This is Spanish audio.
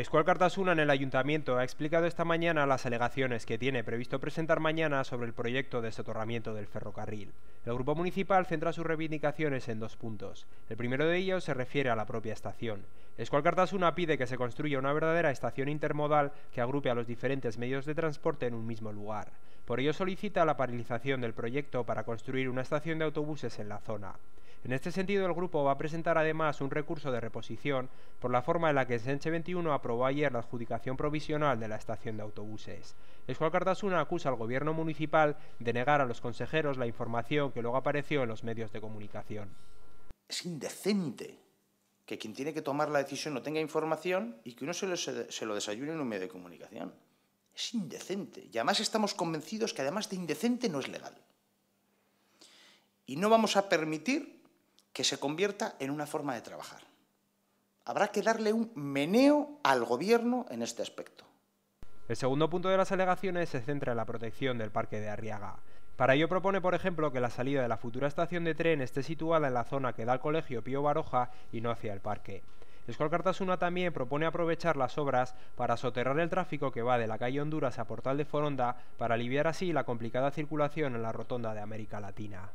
Escual Cartasuna en el Ayuntamiento ha explicado esta mañana las alegaciones que tiene previsto presentar mañana sobre el proyecto de sotorramiento del ferrocarril. El grupo municipal centra sus reivindicaciones en dos puntos. El primero de ellos se refiere a la propia estación. Escual Cartasuna pide que se construya una verdadera estación intermodal que agrupe a los diferentes medios de transporte en un mismo lugar. Por ello solicita la paralización del proyecto para construir una estación de autobuses en la zona. En este sentido, el grupo va a presentar además un recurso de reposición por la forma en la que el 21 aprobó ayer la adjudicación provisional de la estación de autobuses. cual Cartasuna acusa al gobierno municipal de negar a los consejeros la información que luego apareció en los medios de comunicación. Es indecente que quien tiene que tomar la decisión no tenga información y que uno se se lo desayune en un medio de comunicación. Es indecente. Y además estamos convencidos que además de indecente no es legal. Y no vamos a permitir que se convierta en una forma de trabajar. Habrá que darle un meneo al gobierno en este aspecto. El segundo punto de las alegaciones se centra en la protección del parque de Arriaga. Para ello propone, por ejemplo, que la salida de la futura estación de tren esté situada en la zona que da al colegio Pío Baroja y no hacia el parque. Escol Cartasuna también propone aprovechar las obras para soterrar el tráfico que va de la calle Honduras a Portal de Foronda para aliviar así la complicada circulación en la rotonda de América Latina.